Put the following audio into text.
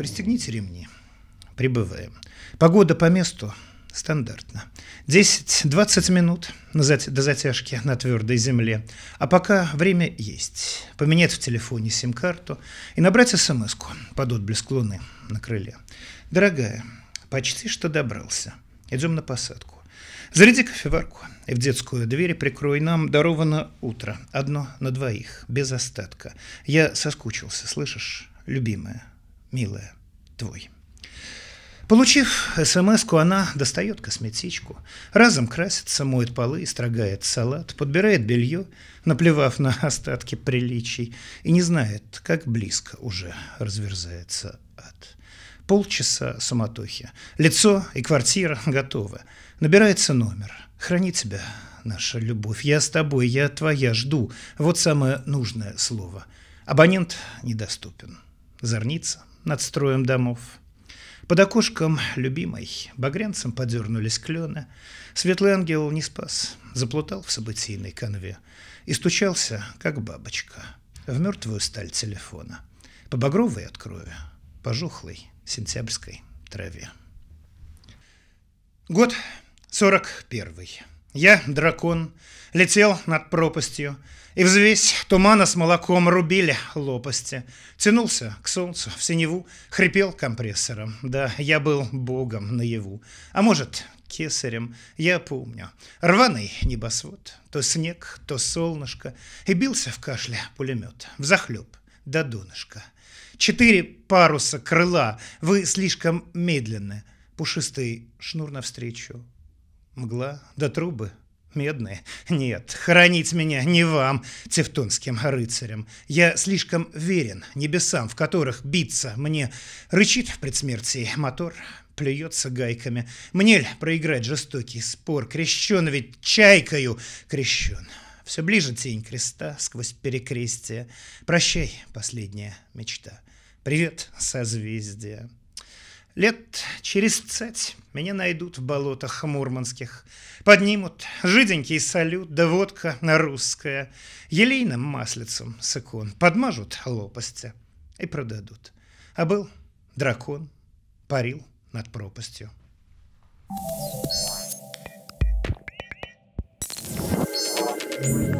Пристегните ремни. Прибываем. Погода по месту стандартно. 10-20 минут до затяжки на твердой земле. А пока время есть. Поменять в телефоне сим-карту и набрать смс под отблеск луны на крыле. Дорогая, почти что добрался. Идем на посадку. Заряди кофеварку и в детскую дверь прикрой нам даровано утро. Одно на двоих, без остатка. Я соскучился, слышишь, любимая? милая, твой». Получив смс она достает косметичку, разом красится, моет полы, строгает салат, подбирает белье, наплевав на остатки приличий, и не знает, как близко уже разверзается ад. Полчаса суматохи. Лицо и квартира готовы. Набирается номер. Храни тебя, наша любовь. Я с тобой, я твоя, жду. Вот самое нужное слово. Абонент недоступен. Зорница над строем домов. Под окошком любимой багрянцем подернулись клены. Светлый ангел не спас, заплутал в событийной конве и стучался, как бабочка, в мертвую сталь телефона. По багровой от крови, по жухлой сентябрьской траве. Год сорок первый. Я, дракон, летел над пропастью, и взвесь тумана с молоком рубили лопасти. Тянулся к солнцу в синеву, хрипел компрессором. Да, я был богом наяву. А может, кесарем, я помню. Рваный небосвод, то снег, то солнышко, и бился в кашле пулемет, взахлеб до донышка. Четыре паруса крыла, вы слишком медленны, пушистый шнур навстречу, Мгла да трубы медные. Нет, хоронить меня не вам, тевтонским рыцарям. Я слишком верен небесам, в которых биться мне. Рычит в предсмертии мотор, плюется гайками. Мне ль проиграть жестокий спор? Крещен ведь чайкою, крещен. Все ближе тень креста сквозь перекрестие. Прощай, последняя мечта. Привет, созвездие. Лет через цать меня найдут в болотах мурманских. Поднимут жиденький салют, да водка на русская. Елейным маслицем с икон подмажут лопасти и продадут. А был дракон, парил над пропастью. thank you